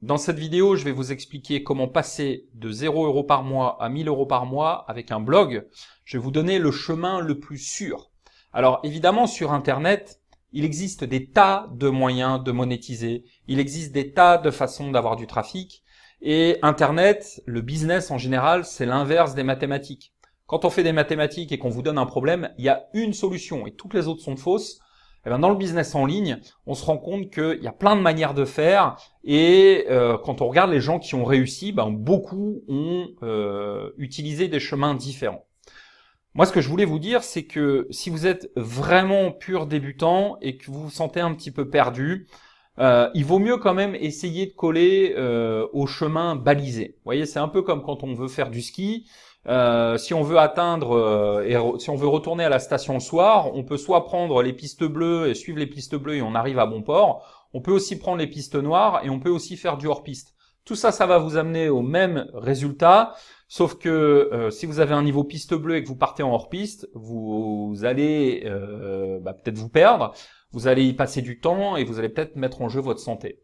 Dans cette vidéo, je vais vous expliquer comment passer de 0 euros par mois à 1000 euros par mois avec un blog. Je vais vous donner le chemin le plus sûr. Alors évidemment, sur Internet, il existe des tas de moyens de monétiser. Il existe des tas de façons d'avoir du trafic. Et Internet, le business en général, c'est l'inverse des mathématiques. Quand on fait des mathématiques et qu'on vous donne un problème, il y a une solution et toutes les autres sont fausses eh ben, dans le business en ligne, on se rend compte qu'il y a plein de manières de faire et euh, quand on regarde les gens qui ont réussi, ben, beaucoup ont euh, utilisé des chemins différents. Moi, ce que je voulais vous dire, c'est que si vous êtes vraiment pur débutant et que vous vous sentez un petit peu perdu, euh, il vaut mieux quand même essayer de coller au chemin balisé. Vous voyez, c'est un peu comme quand on veut faire du ski. Euh, si on veut atteindre euh, et si on veut retourner à la station le soir, on peut soit prendre les pistes bleues et suivre les pistes bleues et on arrive à bon port. On peut aussi prendre les pistes noires et on peut aussi faire du hors-piste. Tout ça, ça va vous amener au même résultat, sauf que euh, si vous avez un niveau piste bleue et que vous partez en hors-piste, vous, allez bah, peut-être vous perdre, vous allez y passer du temps et vous allez peut-être mettre en jeu votre santé.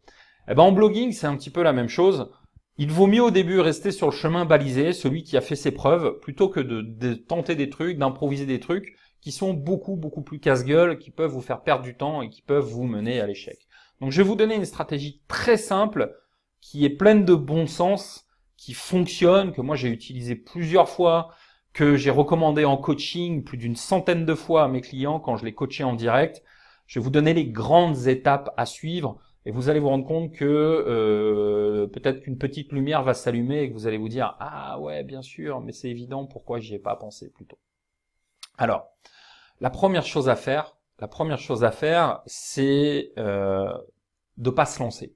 Eh ben, en blogging, c'est un petit peu la même chose. Il vaut mieux au début rester sur le chemin balisé, celui qui a fait ses preuves, plutôt que de, tenter des trucs, d'improviser des trucs qui sont beaucoup beaucoup plus casse-gueule, qui peuvent vous faire perdre du temps et qui peuvent vous mener à l'échec. Donc je vais vous donner une stratégie très simple qui est pleine de bon sens, qui fonctionne, que moi j'ai utilisé plusieurs fois, que j'ai recommandé en coaching plus d'une centaine de fois à mes clients quand je les coachais en direct. Je vais vous donner les grandes étapes à suivre et vous allez vous rendre compte que euh, peut-être qu'une petite lumière va s'allumer et que vous allez vous dire ah ouais bien sûr mais c'est évident pourquoi j'y ai pas pensé plus tôt. Alors la première chose à faire, la première chose à faire c'est euh, de pas se lancer.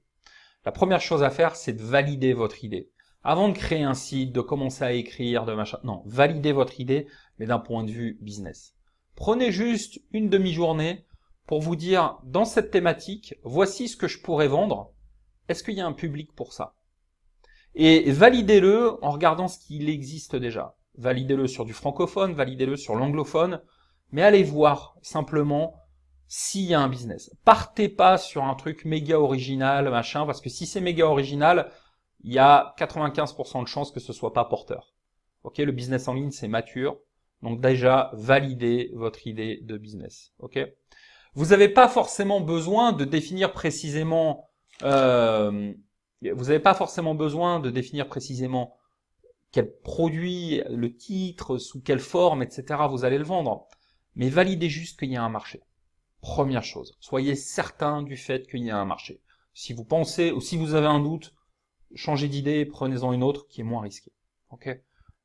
La première chose à faire c'est de valider votre idée. Avant de créer un site, de commencer à écrire, de machin, non, validez votre idée mais d'un point de vue business. Prenez juste une demi-journée pour vous dire, dans cette thématique, voici ce que je pourrais vendre. Est-ce qu'il y a un public pour ça Et validez-le en regardant ce qu'il existe déjà. Validez-le sur du francophone, validez-le sur l'anglophone, mais allez voir simplement s'il y a un business. Partez pas sur un truc méga original, machin, parce que si c'est méga original, il y a 95% de chances que ce soit pas porteur. Ok, le business en ligne c'est mature, donc déjà validez votre idée de business. Ok vous n'avez pas forcément besoin de définir précisément, euh, vous n'avez pas forcément besoin de définir précisément quel produit, le titre, sous quelle forme, etc. Vous allez le vendre, mais validez juste qu'il y a un marché. Première chose, soyez certain du fait qu'il y a un marché. Si vous pensez ou si vous avez un doute, changez d'idée, prenez-en une autre qui est moins risquée. Ok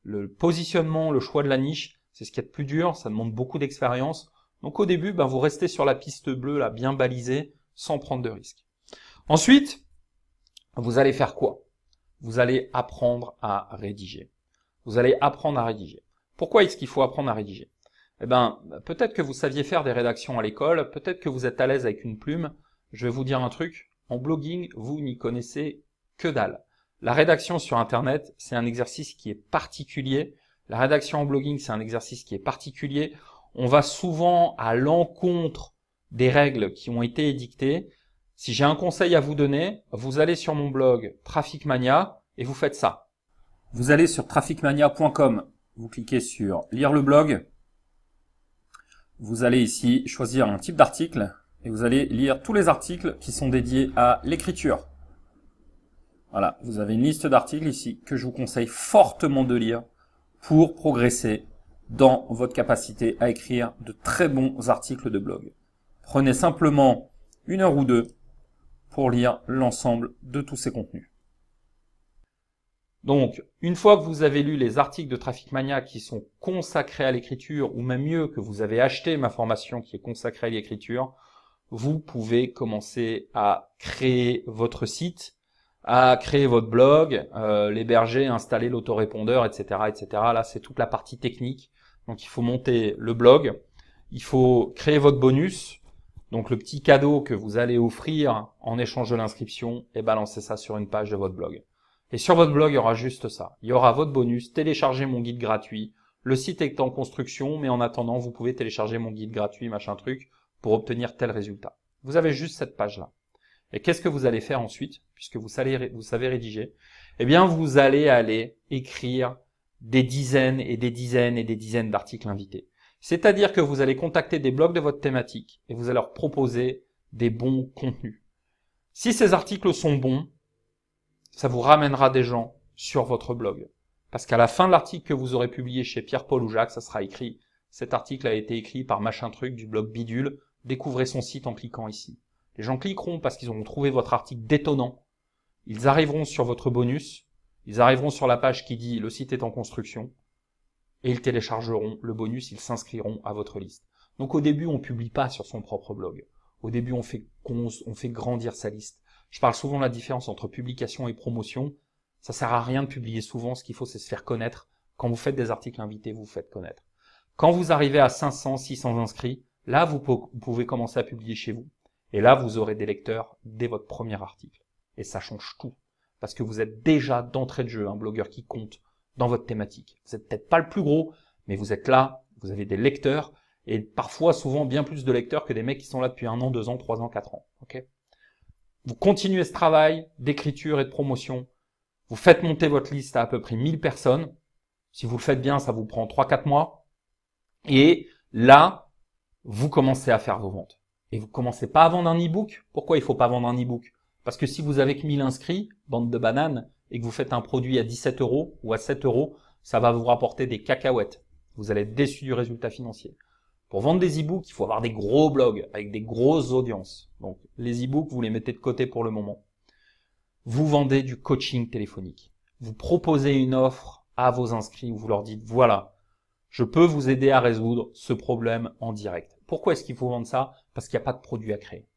le positionnement, le choix de la niche, c'est ce qui est le plus dur, ça demande beaucoup d'expérience. Donc au début, ben, vous restez sur la piste bleue, là, bien balisée, sans prendre de risques. Ensuite, vous allez faire quoi Vous allez apprendre à rédiger. Vous allez apprendre à rédiger. Pourquoi est-ce qu'il faut apprendre à rédiger Eh ben, peut-être que vous saviez faire des rédactions à l'école, peut-être que vous êtes à l'aise avec une plume. Je vais vous dire un truc, en blogging, vous n'y connaissez que dalle. La rédaction sur Internet, c'est un exercice qui est particulier. La rédaction en blogging, c'est un exercice qui est particulier on va souvent à l'encontre des règles qui ont été édictées. Si j'ai un conseil à vous donner, vous allez sur mon blog Trafficmania et vous faites ça. Vous allez sur trafficmania.com, vous cliquez sur lire le blog. Vous allez ici choisir un type d'article et vous allez lire tous les articles qui sont dédiés à l'écriture. Voilà, vous avez une liste d'articles ici que je vous conseille fortement de lire pour progresser dans votre capacité à écrire de très bons articles de blog. Prenez simplement une heure ou deux pour lire l'ensemble de tous ces contenus. Donc, une fois que vous avez lu les articles de Traffic Mania qui sont consacrés à l'écriture, ou même mieux, que vous avez acheté ma formation qui est consacrée à l'écriture, vous pouvez commencer à créer votre site, à créer votre blog, euh, l'héberger, installer l'autorépondeur, etc., etc. Là, c'est toute la partie technique donc il faut monter le blog, il faut créer votre bonus, donc le petit cadeau que vous allez offrir en échange de l'inscription et balancer ça sur une page de votre blog. Et sur votre blog, il y aura juste ça. Il y aura votre bonus, téléchargez mon guide gratuit. Le site est en construction, mais en attendant, vous pouvez télécharger mon guide gratuit, machin truc, pour obtenir tel résultat. Vous avez juste cette page-là. Et qu'est-ce que vous allez faire ensuite, puisque vous savez, vous savez rédiger Eh bien, vous allez aller écrire des dizaines et des dizaines et des dizaines d'articles invités. C'est-à-dire que vous allez contacter des blogs de votre thématique et vous allez leur proposer des bons contenus. Si ces articles sont bons, ça vous ramènera des gens sur votre blog. Parce qu'à la fin de l'article que vous aurez publié chez Pierre-Paul ou Jacques, ça sera écrit cet article a été écrit par machin truc du blog Bidule. Découvrez son site en cliquant ici. Les gens cliqueront parce qu'ils auront trouvé votre article détonnant. Ils arriveront sur votre bonus ils arriveront sur la page qui dit le site est en construction et ils téléchargeront le bonus, ils s'inscriront à votre liste. Donc au début, on publie pas sur son propre blog. Au début, on fait, on, fait grandir sa liste. Je parle souvent de la différence entre publication et promotion. Ça sert à rien de publier souvent. Ce qu'il faut, c'est se faire connaître. Quand vous faites des articles invités, vous vous faites connaître. Quand vous arrivez à 500, 600 inscrits, là, vous pouvez commencer à publier chez vous. Et là, vous aurez des lecteurs dès votre premier article. Et ça change tout parce que vous êtes déjà d'entrée de jeu un blogueur qui compte dans votre thématique. Vous n'êtes peut-être pas le plus gros, mais vous êtes là, vous avez des lecteurs, et parfois souvent bien plus de lecteurs que des mecs qui sont là depuis un an, deux ans, trois ans, quatre ans. vous continuez ce travail d'écriture et de promotion, vous faites monter votre liste à à peu près 1000 personnes. Si vous le faites bien, ça vous prend 3-4 mois. Et là, vous commencez à faire vos ventes. Et vous commencez pas à vendre un e-book. Pourquoi il faut pas vendre un e-book parce que si vous avez que 1000 inscrits, bande de bananes, et que vous faites un produit à 17 euros ou à 7 euros, ça va vous rapporter des cacahuètes. Vous allez être déçu du résultat financier. Pour vendre des e-books, il faut avoir des gros blogs avec des grosses audiences. Donc les e-books, vous les mettez de côté pour le moment. Vous vendez du coaching téléphonique. Vous proposez une offre à vos inscrits où vous leur dites, voilà, je peux vous aider à résoudre ce problème en direct. Pourquoi est-ce qu'il faut vendre ça Parce qu'il n'y a pas de produit à créer.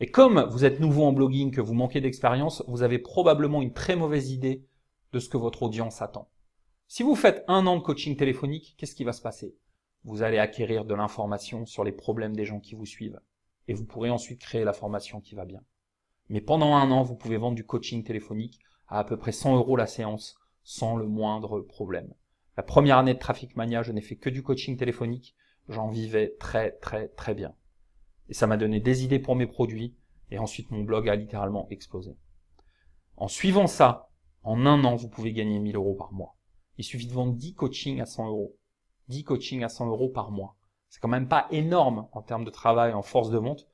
Et comme vous êtes nouveau en blogging, que vous manquez d'expérience, vous avez probablement une très mauvaise idée de ce que votre audience attend. Si vous faites un an de coaching téléphonique, qu'est-ce qui va se passer Vous allez acquérir de l'information sur les problèmes des gens qui vous suivent. Et vous pourrez ensuite créer la formation qui va bien. Mais pendant un an, vous pouvez vendre du coaching téléphonique à à peu près 100 euros la séance, sans le moindre problème. La première année de Traffic Mania, je n'ai fait que du coaching téléphonique. J'en vivais très très très bien. Et ça m'a donné des idées pour mes produits. Et ensuite, mon blog a littéralement explosé. En suivant ça, en un an, vous pouvez gagner 1000 euros par mois. Il suffit de vendre 10 coachings à 100 euros. 10 coachings à 100 euros par mois. C'est quand même pas énorme en termes de travail, en force de vente.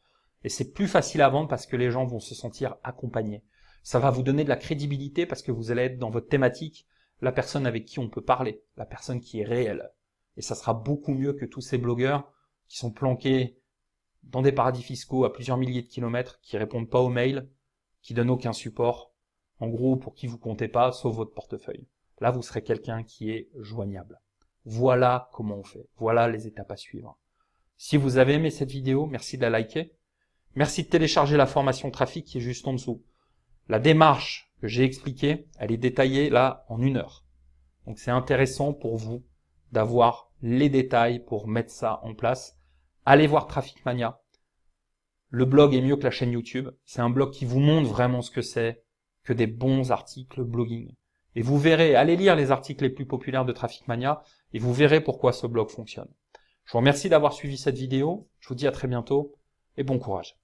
Et c'est plus facile à vendre parce que les gens vont se sentir accompagnés. Ça va vous donner de la crédibilité parce que vous allez être dans votre thématique la personne avec qui on peut parler, la personne qui est réelle. Et ça sera beaucoup mieux que tous ces blogueurs qui sont planqués dans des paradis fiscaux à plusieurs milliers de kilomètres, qui répondent pas aux mails, qui donnent aucun support, en gros pour qui vous comptez pas, sauf votre portefeuille. Là, vous serez quelqu'un qui est joignable. Voilà comment on fait. Voilà les étapes à suivre. Si vous avez aimé cette vidéo, merci de la liker. Merci de télécharger la formation trafic qui est juste en dessous. La démarche que j'ai expliquée, elle est détaillée là en une heure. Donc c'est intéressant pour vous d'avoir les détails pour mettre ça en place allez voir Traffic Mania. Le blog est mieux que la chaîne YouTube. C'est un blog qui vous montre vraiment ce que c'est que des bons articles blogging. Et vous verrez, allez lire les articles les plus populaires de Traffic Mania et vous verrez pourquoi ce blog fonctionne. Je vous remercie d'avoir suivi cette vidéo. Je vous dis à très bientôt et bon courage.